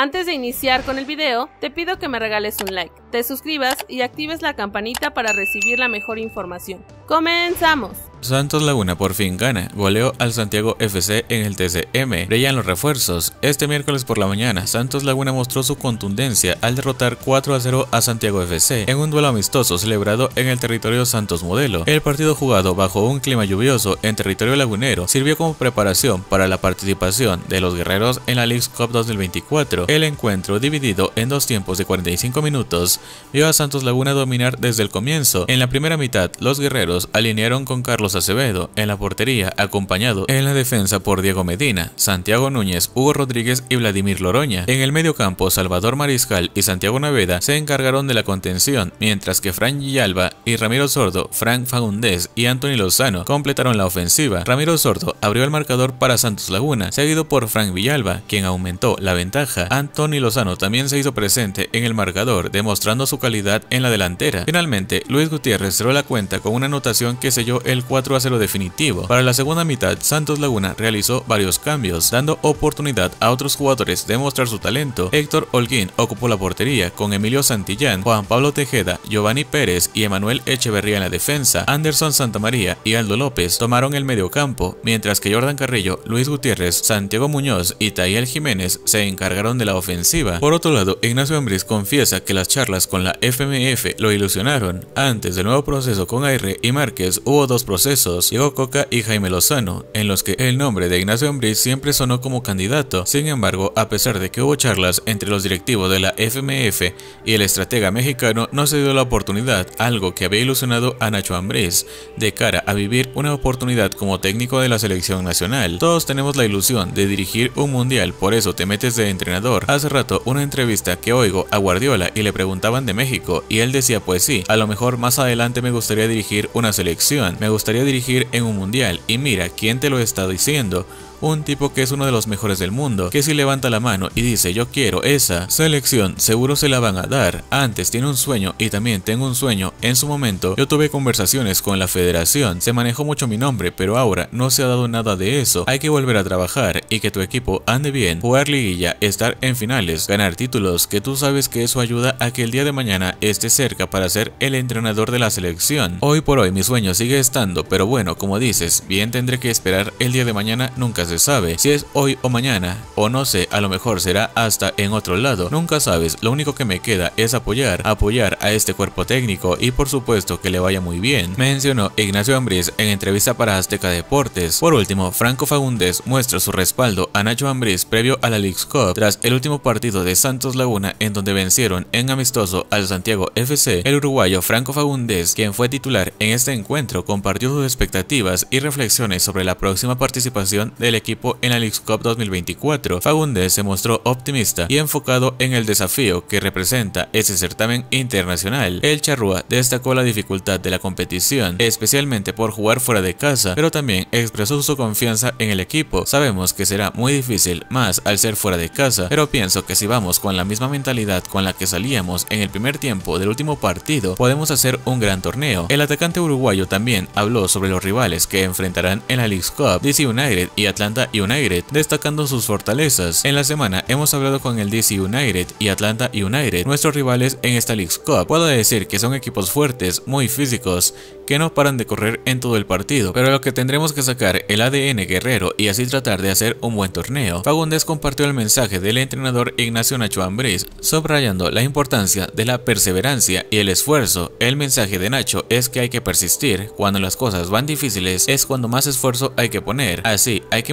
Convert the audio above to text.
Antes de iniciar con el video, te pido que me regales un like te suscribas y actives la campanita para recibir la mejor información. ¡Comenzamos! Santos Laguna por fin gana, goleó al Santiago FC en el TCM, brillan los refuerzos. Este miércoles por la mañana, Santos Laguna mostró su contundencia al derrotar 4 a 0 a Santiago FC en un duelo amistoso celebrado en el territorio Santos Modelo. El partido jugado bajo un clima lluvioso en territorio lagunero sirvió como preparación para la participación de los guerreros en la League Cup 2024. El encuentro dividido en dos tiempos de 45 minutos vio a Santos Laguna dominar desde el comienzo. En la primera mitad, los guerreros alinearon con Carlos Acevedo en la portería, acompañado en la defensa por Diego Medina, Santiago Núñez, Hugo Rodríguez y Vladimir Loroña. En el medio campo, Salvador Mariscal y Santiago Naveda se encargaron de la contención, mientras que Frank Villalba y Ramiro Sordo, Frank Fagundes y Anthony Lozano completaron la ofensiva. Ramiro Sordo abrió el marcador para Santos Laguna, seguido por Frank Villalba, quien aumentó la ventaja. Anthony Lozano también se hizo presente en el marcador, demostró su calidad en la delantera. Finalmente, Luis Gutiérrez cerró la cuenta con una anotación que selló el 4 a 0 definitivo. Para la segunda mitad, Santos Laguna realizó varios cambios, dando oportunidad a otros jugadores de mostrar su talento. Héctor Holguín ocupó la portería con Emilio Santillán, Juan Pablo Tejeda, Giovanni Pérez y Emanuel Echeverría en la defensa. Anderson Santamaría y Aldo López tomaron el mediocampo, mientras que Jordan Carrillo, Luis Gutiérrez, Santiago Muñoz y Tayel Jiménez se encargaron de la ofensiva. Por otro lado, Ignacio Ambriz confiesa que las charlas con la FMF lo ilusionaron. Antes del nuevo proceso con Aire y Márquez hubo dos procesos, Diego Coca y Jaime Lozano, en los que el nombre de Ignacio Ambriz siempre sonó como candidato. Sin embargo, a pesar de que hubo charlas entre los directivos de la FMF y el estratega mexicano, no se dio la oportunidad, algo que había ilusionado a Nacho Ambriz, de cara a vivir una oportunidad como técnico de la selección nacional. Todos tenemos la ilusión de dirigir un mundial, por eso te metes de entrenador. Hace rato una entrevista que oigo a Guardiola y le preguntaba de México y él decía pues sí, a lo mejor más adelante me gustaría dirigir una selección, me gustaría dirigir en un mundial y mira, ¿quién te lo está diciendo? un tipo que es uno de los mejores del mundo, que si levanta la mano y dice yo quiero esa selección, seguro se la van a dar. Antes tiene un sueño y también tengo un sueño. En su momento yo tuve conversaciones con la federación, se manejó mucho mi nombre, pero ahora no se ha dado nada de eso. Hay que volver a trabajar y que tu equipo ande bien, jugar liguilla, estar en finales, ganar títulos, que tú sabes que eso ayuda a que el día de mañana esté cerca para ser el entrenador de la selección. Hoy por hoy mi sueño sigue estando, pero bueno, como dices, bien tendré que esperar el día de mañana, nunca se sabe si es hoy o mañana, o no sé, a lo mejor será hasta en otro lado, nunca sabes, lo único que me queda es apoyar, apoyar a este cuerpo técnico y por supuesto que le vaya muy bien, mencionó Ignacio Ambriz en entrevista para Azteca Deportes. Por último, Franco Fagundes muestra su respaldo a Nacho Ambriz previo a la League's Cup tras el último partido de Santos Laguna en donde vencieron en amistoso al Santiago FC, el uruguayo Franco Fagundes, quien fue titular en este encuentro, compartió sus expectativas y reflexiones sobre la próxima participación del equipo en la League Cup 2024, Fagundes se mostró optimista y enfocado en el desafío que representa ese certamen internacional. El Charrúa destacó la dificultad de la competición, especialmente por jugar fuera de casa, pero también expresó su confianza en el equipo. Sabemos que será muy difícil más al ser fuera de casa, pero pienso que si vamos con la misma mentalidad con la que salíamos en el primer tiempo del último partido, podemos hacer un gran torneo. El atacante uruguayo también habló sobre los rivales que enfrentarán en la League Cup, DC United y Atlanta Atlanta United, destacando sus fortalezas. En la semana hemos hablado con el DC United y Atlanta United, nuestros rivales en esta League Cup. Puedo decir que son equipos fuertes, muy físicos, que no paran de correr en todo el partido, pero lo que tendremos que sacar el ADN guerrero y así tratar de hacer un buen torneo. Fagundes compartió el mensaje del entrenador Ignacio Nacho Ambriz, subrayando la importancia de la perseverancia y el esfuerzo. El mensaje de Nacho es que hay que persistir, cuando las cosas van difíciles es cuando más esfuerzo hay que poner, así hay que